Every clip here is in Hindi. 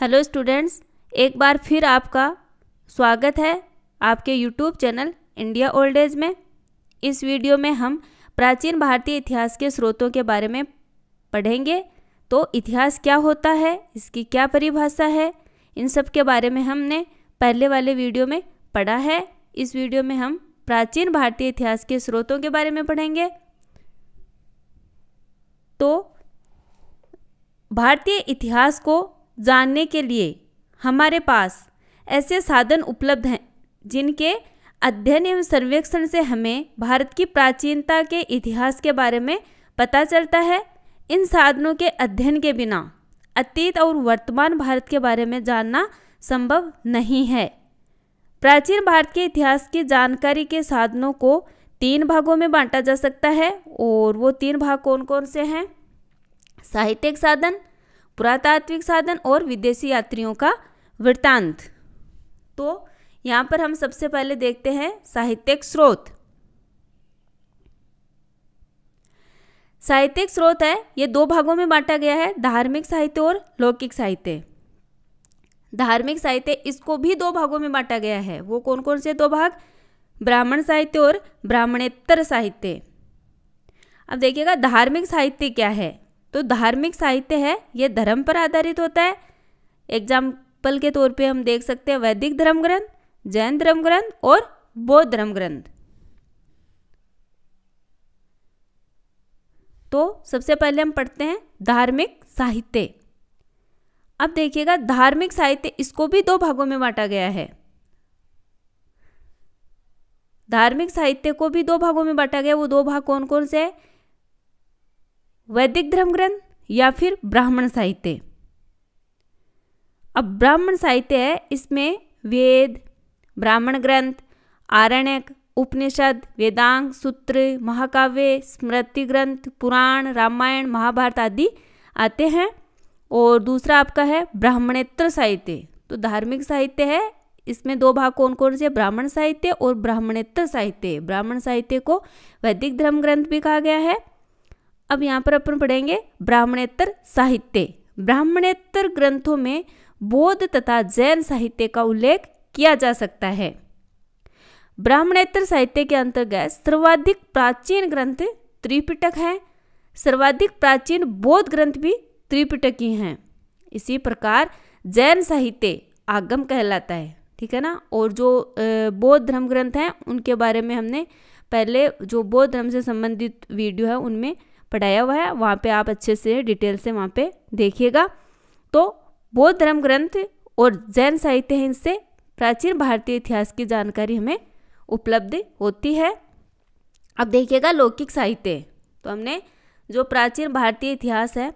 हेलो स्टूडेंट्स एक बार फिर आपका स्वागत है आपके YouTube channel India old age में इस वीडियो में हम प्राचीन भारतीय इतिहास के स्रोतों के बारे में पढ़ेंगे तो इतिहास क्या होता है इसकी क्या परिभाषा है इन सब के बारे में हमने पहले वाले वीडियो में पढ़ा है इस वीडियो में हम प्राचीन भारतीय इतिहास के स्रोतों के बारे में पढ़ेंगे तो भारतीय इतिहास को जानने के लिए हमारे पास ऐसे साधन उपलब्ध हैं जिनके अध्ययन एवं सर्वेक्षण से हमें भारत की प्राचीनता के इतिहास के बारे में पता चलता है इन साधनों के अध्ययन के बिना अतीत और वर्तमान भारत के बारे में जानना संभव नहीं है प्राचीन भारत के इतिहास की जानकारी के साधनों को तीन भागों में बांटा जा सकता है और वो तीन भाग कौन कौन से हैं साहित्यिक साधन पुरातात्विक साधन और विदेशी यात्रियों का वृत्तांत तो यहाँ पर हम सबसे पहले देखते हैं साहित्यिक स्रोत साहित्यिक स्रोत है ये दो भागों में बांटा गया है धार्मिक साहित्य और लौकिक साहित्य धार्मिक साहित्य इसको भी दो भागों में बांटा गया है वो कौन कौन से दो भाग ब्राह्मण साहित्य और ब्राह्मणेतर साहित्य अब देखिएगा धार्मिक साहित्य क्या है तो धार्मिक साहित्य है ये धर्म पर आधारित होता है एग्जाम्पल के तौर पे हम देख सकते हैं वैदिक धर्म ग्रंथ जैन धर्म ग्रंथ और बौद्ध धर्म ग्रंथ तो सबसे पहले हम पढ़ते हैं धार्मिक साहित्य अब देखिएगा धार्मिक साहित्य इसको भी दो भागों में बांटा गया है धार्मिक साहित्य को भी दो भागों में बांटा गया वो दो भाग कौन कौन से है वैदिक धर्म ग्रंथ या फिर ब्राह्मण साहित्य अब ब्राह्मण साहित्य है इसमें वेद ब्राह्मण ग्रंथ आरण्यक उपनिषद वेदांग सूत्र महाकाव्य स्मृति ग्रंथ पुराण रामायण महाभारत आदि आते हैं और दूसरा आपका है ब्राह्मणेत्र साहित्य तो धार्मिक साहित्य है इसमें दो भाग कौन कौन से ब्राह्मण साहित्य और ब्राह्मणेत्र साहित्य ब्राह्मण साहित्य को वैदिक धर्म ग्रंथ भी कहा गया है अब यहाँ पर अपन पढ़ेंगे ब्राह्मणेतर साहित्य ब्राह्मणेतर ग्रंथों में बौद्ध तथा जैन साहित्य का उल्लेख किया जा सकता है ब्राह्मणेतर साहित्य के अंतर्गत सर्वाधिक प्राचीन ग्रंथ त्रिपिटक हैं सर्वाधिक प्राचीन बौद्ध ग्रंथ भी त्रिपिटक ही हैं इसी प्रकार जैन साहित्य आगम कहलाता है ठीक है ना और जो बौद्ध धर्म ग्रंथ हैं उनके बारे में हमने पहले जो बौद्ध धर्म से संबंधित वीडियो है उनमें पढ़ाया हुआ है वहाँ पे आप अच्छे से डिटेल से वहाँ पे देखिएगा तो बौद्ध धर्म ग्रंथ और जैन साहित्य है इनसे प्राचीन भारतीय इतिहास की जानकारी हमें उपलब्ध होती है अब देखिएगा लौकिक साहित्य तो हमने जो प्राचीन भारतीय इतिहास है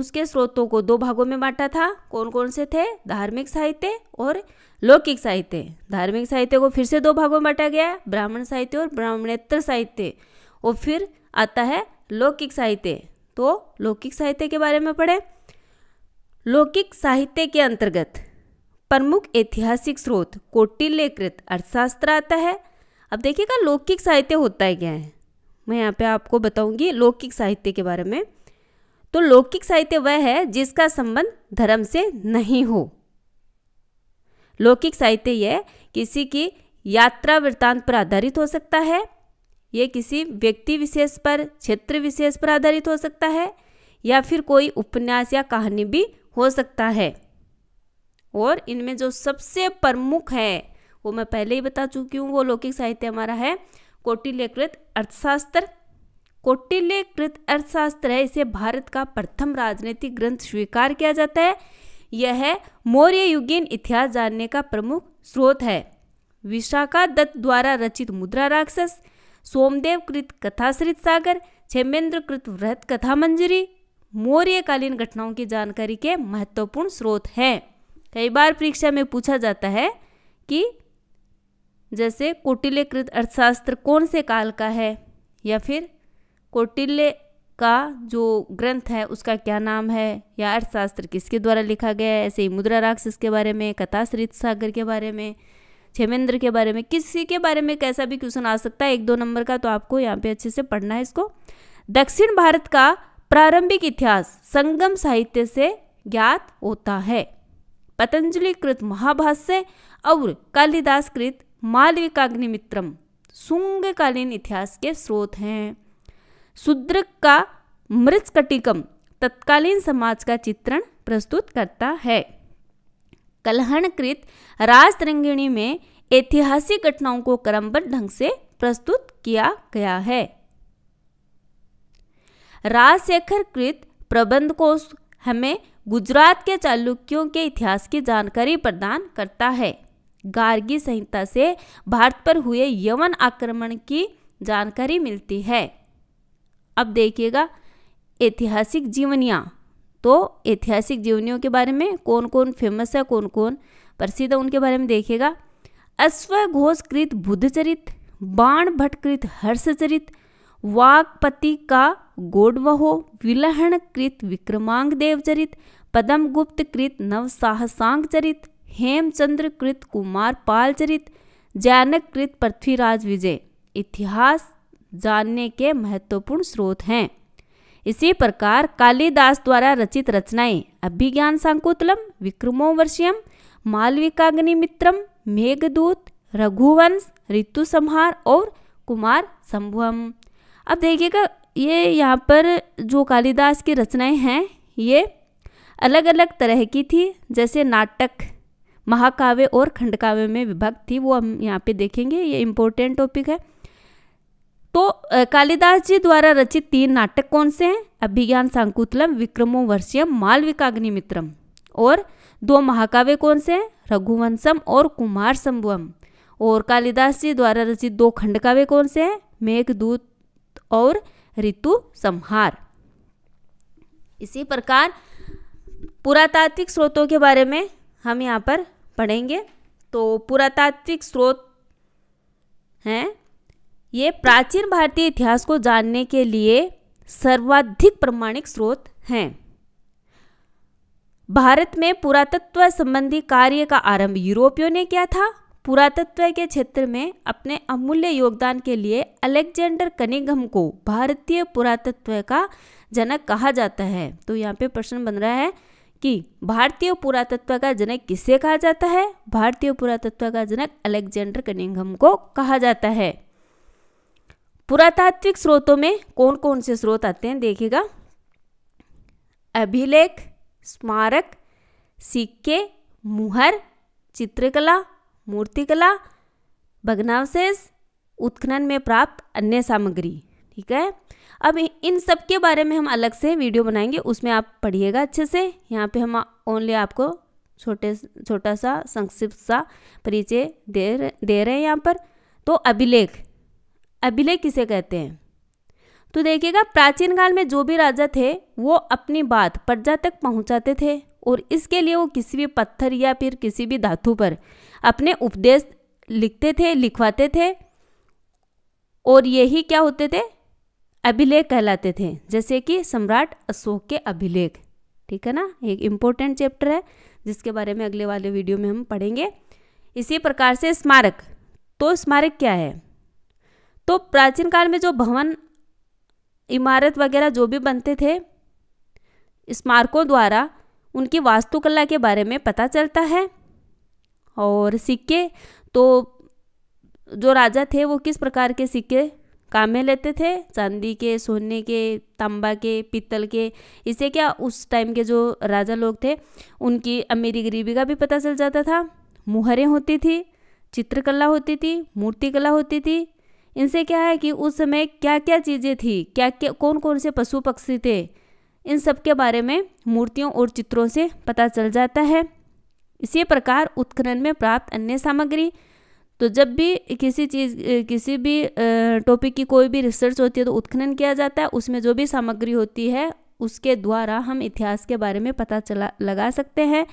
उसके स्रोतों को दो भागों में बांटा था कौन कौन से थे धार्मिक साहित्य और लौकिक साहित्य धार्मिक साहित्य को फिर से दो भागों में बांटा गया है ब्राह्मण साहित्य और ब्राह्मणेतर साहित्य और फिर आता है लौकिक साहित्य तो लौकिक साहित्य के बारे में पढ़ें लौकिक साहित्य के अंतर्गत प्रमुख ऐतिहासिक स्रोत कौटिल्यकृत अर्थशास्त्र आता है अब देखिएगा लौकिक साहित्य होता है क्या है मैं यहाँ पे आपको बताऊंगी लौकिक साहित्य के बारे में तो लौकिक साहित्य वह है जिसका संबंध धर्म से नहीं हो लौकिक साहित्य यह किसी की यात्रा वृत्तांत पर आधारित हो सकता है ये किसी व्यक्ति विशेष पर क्षेत्र विशेष पर आधारित हो सकता है या फिर कोई उपन्यास या कहानी भी हो सकता है और इनमें जो सबसे प्रमुख है वो मैं पहले ही बता चुकी हूँ वो लौकिक साहित्य हमारा है कौटिल्यकृत अर्थशास्त्र कौटिल्यकृत अर्थशास्त्र है इसे भारत का प्रथम राजनीतिक ग्रंथ स्वीकार किया जाता है यह मौर्य युगीन इतिहास जानने का प्रमुख स्रोत है विशाखा दत्त द्वारा रचित मुद्रा राक्षस सोमदेव कृत कथाश्रित सागर छेमेंद्र कृत वृहत कथा मंजरी मौर्यकालीन घटनाओं की जानकारी के महत्वपूर्ण स्रोत हैं कई बार परीक्षा में पूछा जाता है कि जैसे कौटिल्यकृत अर्थशास्त्र कौन से काल का है या फिर कौटिल्य का जो ग्रंथ है उसका क्या नाम है या अर्थशास्त्र किसके द्वारा लिखा गया है ऐसे ही मुद्रा राक्षस के बारे में कथाश्रित सागर के बारे में छमेंद्र के बारे में किसी के बारे में कैसा भी क्वेश्चन आ सकता है एक दो नंबर का तो आपको यहाँ पे अच्छे से पढ़ना है इसको दक्षिण भारत का प्रारंभिक इतिहास संगम साहित्य से ज्ञात होता है पतंजलि कृत महाभाष्य और कालिदास कृत मालविकाग्निमित्रम शुंगकालीन इतिहास के स्रोत हैं शुद्रक का मृतकटिकम तत्कालीन समाज का चित्रण प्रस्तुत करता है कलहणकृत राजतरंगिणी में ऐतिहासिक घटनाओं को क्रमबद्ध ढंग से प्रस्तुत किया गया है राजशेखर कृत प्रबंध कोश हमें गुजरात के चालुक्यों के इतिहास की जानकारी प्रदान करता है गार्गी संहिता से भारत पर हुए यवन आक्रमण की जानकारी मिलती है अब देखिएगा ऐतिहासिक जीवनियां तो ऐतिहासिक जीवनियों के बारे में कौन कौन फेमस है कौन कौन प्रसिद्ध है उनके बारे में देखेगा कृत बुद्ध बुद्धचरित बाण भटकृत हर्षचरित वाकपति का गोडवहो विलहणकृत विक्रमांग देवचरित चरित हेमचंद्र कृत कुमार पाल चरित जैनक कृत पृथ्वीराज विजय इतिहास जानने के महत्वपूर्ण स्रोत हैं इसी प्रकार कालिदास द्वारा रचित रचनाएं अभिज्ञान सांकुतलम विक्रमोवर्षियम मालविकाग्निमित्रम मेघदूत रघुवंश ऋतु संहार और कुमार संभवम अब देखिएगा ये यहाँ पर जो कालिदास की रचनाएं हैं ये अलग अलग तरह की थी जैसे नाटक महाकाव्य और खंडकाव्य में विभक्त थी वो हम यहाँ पे देखेंगे ये इम्पोर्टेंट टॉपिक है तो कालिदास जी द्वारा रचित तीन नाटक कौन से हैं अभिज्ञान सांकुतलम विक्रमो वर्षियम मालविकाग्निमित्रम और दो महाकाव्य कौन से हैं रघुवंशम और कुमार संभवम और कालिदास जी द्वारा रचित दो खंडकाव्य कौन से हैं मेघदूत और ऋतु संहार इसी प्रकार पुरातात्विक स्रोतों के बारे में हम यहाँ पर पढ़ेंगे तो पुरातात्विक स्रोत हैं ये प्राचीन भारतीय इतिहास को जानने के लिए सर्वाधिक प्रमाणिक स्रोत हैं भारत में पुरातत्व संबंधी कार्य का आरंभ यूरोपियों ने किया था पुरातत्व के क्षेत्र में अपने अमूल्य योगदान के लिए अलेक्जेंडर कनिगम को भारतीय पुरातत्व का जनक कहा जाता है तो यहाँ पे प्रश्न बन रहा है कि भारतीय पुरातत्व का जनक किसे कहा जाता है भारतीय पुरातत्व का जनक अलेक्जेंडर कनिगम को कहा जाता है पुरातात्विक स्रोतों में कौन कौन से स्रोत आते हैं देखिएगा अभिलेख स्मारक सिक्के मुहर चित्रकला मूर्तिकला भग्नावशेष उत्खनन में प्राप्त अन्य सामग्री ठीक है अब इन सब के बारे में हम अलग से वीडियो बनाएंगे उसमें आप पढ़िएगा अच्छे से यहाँ पे हम ओनली आपको छोटे छोटा सा संक्षिप्त सा परिचय दे दे रहे हैं यहाँ पर तो अभिलेख अभिलेख किसे कहते हैं तो देखिएगा प्राचीन काल में जो भी राजा थे वो अपनी बात प्रजा तक पहुंचाते थे और इसके लिए वो किसी भी पत्थर या फिर किसी भी धातु पर अपने उपदेश लिखते थे लिखवाते थे और यही क्या होते थे अभिलेख कहलाते थे जैसे कि सम्राट अशोक के अभिलेख ठीक है ना एक इम्पोर्टेंट चैप्टर है जिसके बारे में अगले वाले वीडियो में हम पढ़ेंगे इसी प्रकार से स्मारक तो स्मारक क्या है तो प्राचीन काल में जो भवन इमारत वगैरह जो भी बनते थे स्मारकों द्वारा उनकी वास्तुकला के बारे में पता चलता है और सिक्के तो जो राजा थे वो किस प्रकार के सिक्के काम में लेते थे चांदी के सोने के तांबा के पीतल के इससे क्या उस टाइम के जो राजा लोग थे उनकी अमीरी गरीबी का भी पता चल जाता था मुहरें होती थी चित्रकला होती थी मूर्तिकला होती थी इनसे क्या है कि उस समय क्या क्या चीज़ें थी क्या क्या कौन कौन से पशु पक्षी थे इन सब के बारे में मूर्तियों और चित्रों से पता चल जाता है इसी प्रकार उत्खनन में प्राप्त अन्य सामग्री तो जब भी किसी चीज़ किसी भी टॉपिक की कोई भी रिसर्च होती है तो उत्खनन किया जाता है उसमें जो भी सामग्री होती है उसके द्वारा हम इतिहास के बारे में पता चला लगा सकते हैं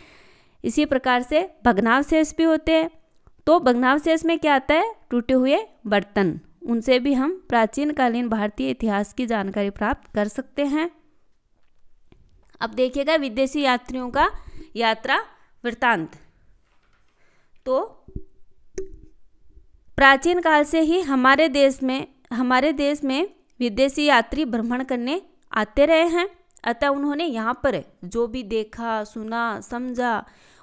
इसी प्रकार से भगनावशेष भी होते हैं तो भगनावशेष में क्या आता है टूटे हुए बर्तन उनसे भी हम प्राचीनकालीन भारतीय इतिहास की जानकारी प्राप्त कर सकते हैं अब देखिएगा विदेशी यात्रियों का यात्रा वृत्तांत तो प्राचीन काल से ही हमारे देश में हमारे देश में विदेशी यात्री भ्रमण करने आते रहे हैं अतः उन्होंने यहाँ पर जो भी देखा सुना समझा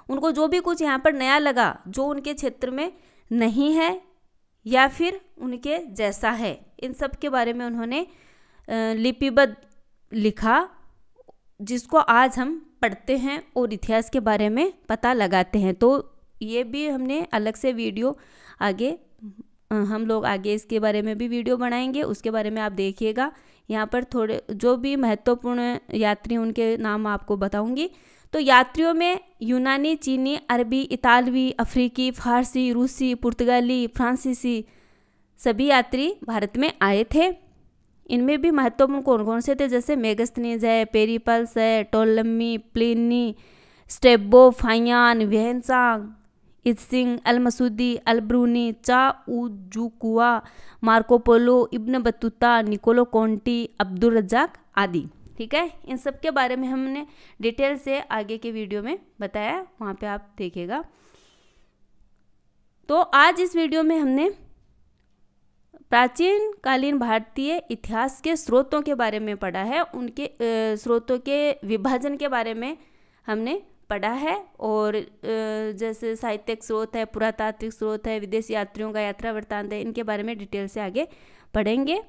उनको जो भी कुछ यहाँ पर नया लगा जो उनके क्षेत्र में नहीं है या फिर उनके जैसा है इन सब के बारे में उन्होंने लिपिबद्ध लिखा जिसको आज हम पढ़ते हैं और इतिहास के बारे में पता लगाते हैं तो ये भी हमने अलग से वीडियो आगे हम लोग आगे इसके बारे में भी वीडियो बनाएंगे उसके बारे में आप देखिएगा यहाँ पर थोड़े जो भी महत्वपूर्ण यात्री उनके नाम आपको बताऊंगी तो यात्रियों में यूनानी चीनी अरबी इतालवी अफ्रीकी फारसी रूसी पुर्तगाली फ्रांसीसी सभी यात्री भारत में आए थे इनमें भी महत्वपूर्ण कौन कौन से थे जैसे मेगस्तनीज है पेरीपल्स है Ptolemy Pliny Strabo Fa Hien Hiuen Tsang I Tsing Al Masudi अल Chau Ju Kua Marco Polo Ibn Battuta Niccolo Conti Abdul आदि ठीक है इन सब के बारे में हमने डिटेल से आगे के वीडियो में बताया वहाँ पे आप देखेगा तो आज इस वीडियो में हमने प्राचीन कालीन भारतीय इतिहास के स्रोतों के बारे में पढ़ा है उनके स्रोतों के विभाजन के बारे में हमने पढ़ा है और जैसे साहित्यिक स्रोत है पुरातात्विक स्रोत है विदेश यात्रियों का यात्रा वृत्तांत है इनके बारे में डिटेल से आगे पढ़ेंगे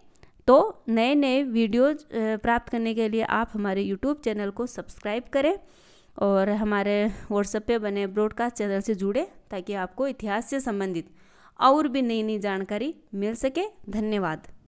तो नए नए वीडियोज प्राप्त करने के लिए आप हमारे यूट्यूब चैनल को सब्सक्राइब करें और हमारे व्हाट्सएप पे बने ब्रॉडकास्ट चैनल से जुड़े ताकि आपको इतिहास से संबंधित और भी नई नई जानकारी मिल सके धन्यवाद